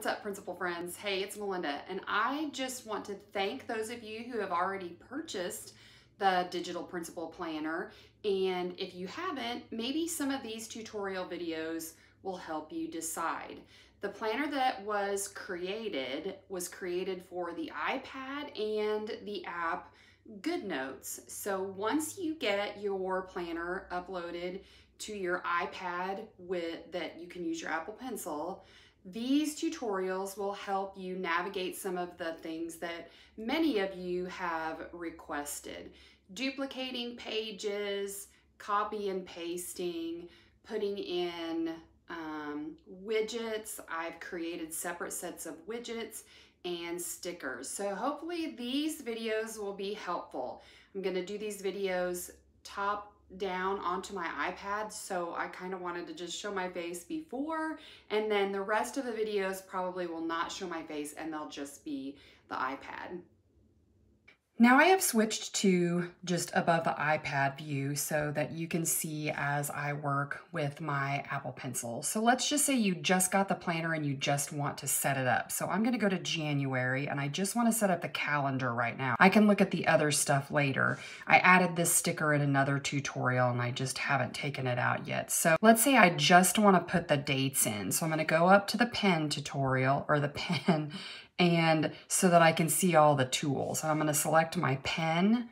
what's up, Principal Friends? Hey, it's Melinda, and I just want to thank those of you who have already purchased the Digital Principal Planner. And if you haven't, maybe some of these tutorial videos will help you decide. The planner that was created was created for the iPad and the app GoodNotes. So once you get your planner uploaded to your iPad with that you can use your Apple Pencil, these tutorials will help you navigate some of the things that many of you have requested. Duplicating pages, copy and pasting, putting in um, widgets. I've created separate sets of widgets and stickers. So hopefully these videos will be helpful. I'm gonna do these videos top down onto my iPad so I kind of wanted to just show my face before and then the rest of the videos probably will not show my face and they'll just be the iPad. Now I have switched to just above the iPad view so that you can see as I work with my Apple Pencil. So let's just say you just got the planner and you just want to set it up. So I'm gonna go to January and I just wanna set up the calendar right now. I can look at the other stuff later. I added this sticker in another tutorial and I just haven't taken it out yet. So let's say I just wanna put the dates in. So I'm gonna go up to the pen tutorial or the pen and so that I can see all the tools. I'm gonna select my pen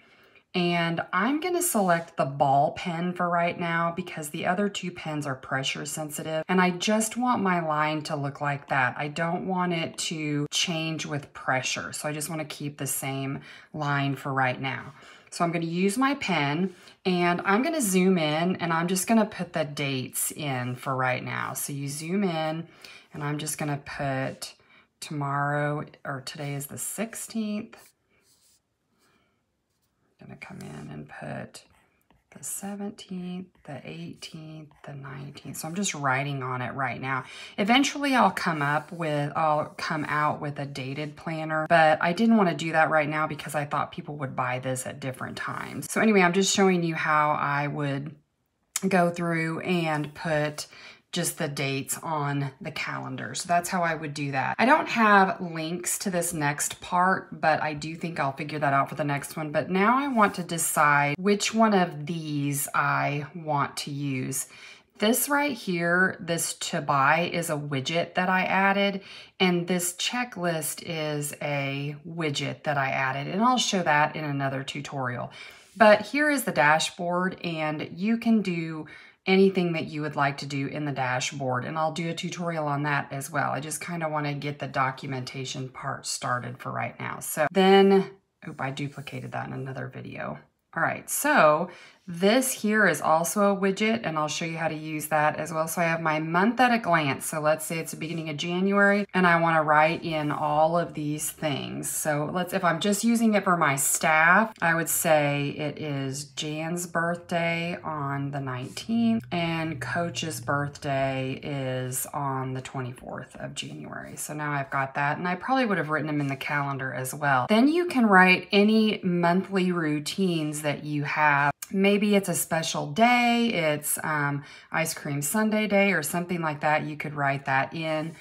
and I'm gonna select the ball pen for right now because the other two pens are pressure sensitive and I just want my line to look like that. I don't want it to change with pressure. So I just wanna keep the same line for right now. So I'm gonna use my pen and I'm gonna zoom in and I'm just gonna put the dates in for right now. So you zoom in and I'm just gonna put tomorrow, or today is the 16th. I'm going to come in and put the 17th, the 18th, the 19th. So I'm just writing on it right now. Eventually I'll come up with, I'll come out with a dated planner, but I didn't want to do that right now because I thought people would buy this at different times. So anyway, I'm just showing you how I would go through and put just the dates on the calendar. So that's how I would do that. I don't have links to this next part, but I do think I'll figure that out for the next one. But now I want to decide which one of these I want to use. This right here, this to buy is a widget that I added and this checklist is a widget that I added and I'll show that in another tutorial. But here is the dashboard and you can do anything that you would like to do in the dashboard. And I'll do a tutorial on that as well. I just kind of want to get the documentation part started for right now. So then, oop, I duplicated that in another video. All right, so this here is also a widget and I'll show you how to use that as well. So I have my month at a glance. So let's say it's the beginning of January and I wanna write in all of these things. So let's, if I'm just using it for my staff, I would say it is Jan's birthday on the 19th and Coach's birthday is on the 24th of January. So now I've got that and I probably would have written them in the calendar as well. Then you can write any monthly routines that you have maybe it's a special day, it's um, ice cream Sunday day or something like that. You could write that in.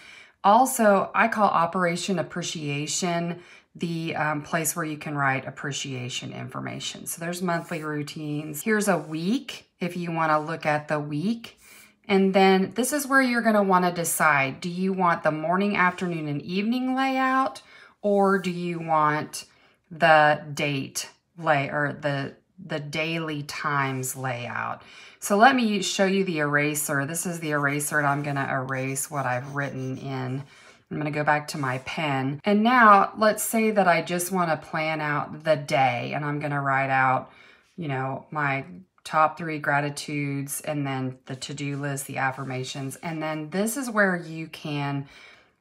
Also, I call Operation Appreciation the um, place where you can write appreciation information. So there's monthly routines. Here's a week if you want to look at the week. And then this is where you're going to want to decide, do you want the morning, afternoon, and evening layout, or do you want the date lay or the the daily times layout. So let me show you the eraser. This is the eraser and I'm gonna erase what I've written in. I'm gonna go back to my pen. And now let's say that I just wanna plan out the day and I'm gonna write out, you know, my top three gratitudes and then the to-do list, the affirmations. And then this is where you can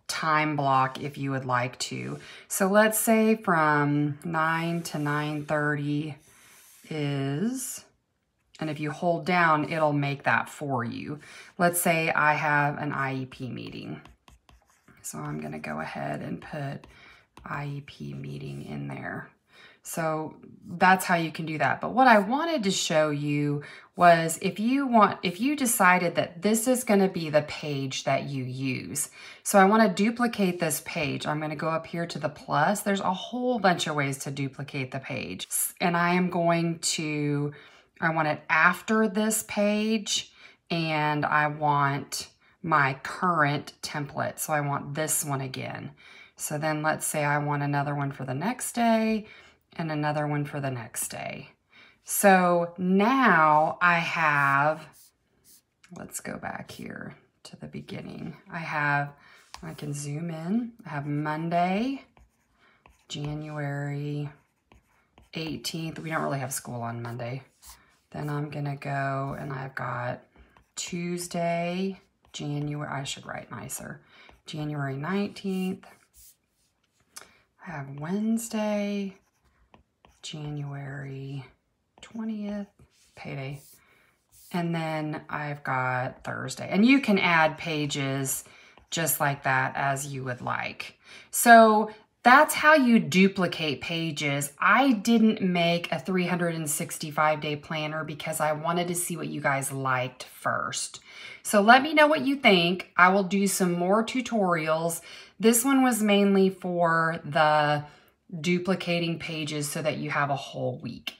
time block if you would like to. So let's say from 9 to 9.30 is, and if you hold down, it'll make that for you. Let's say I have an IEP meeting. So I'm gonna go ahead and put IEP meeting in there. So that's how you can do that. But what I wanted to show you was if you want, if you decided that this is going to be the page that you use. So I want to duplicate this page. I'm going to go up here to the plus. There's a whole bunch of ways to duplicate the page. And I am going to, I want it after this page and I want my current template. So I want this one again. So then let's say I want another one for the next day and another one for the next day. So now I have, let's go back here to the beginning. I have, I can zoom in, I have Monday, January 18th. We don't really have school on Monday. Then I'm gonna go and I've got Tuesday, January, I should write nicer, January 19th. I have Wednesday, January 20th, payday. And then I've got Thursday. And you can add pages just like that as you would like. So that's how you duplicate pages. I didn't make a 365 day planner because I wanted to see what you guys liked first. So let me know what you think. I will do some more tutorials. This one was mainly for the duplicating pages so that you have a whole week.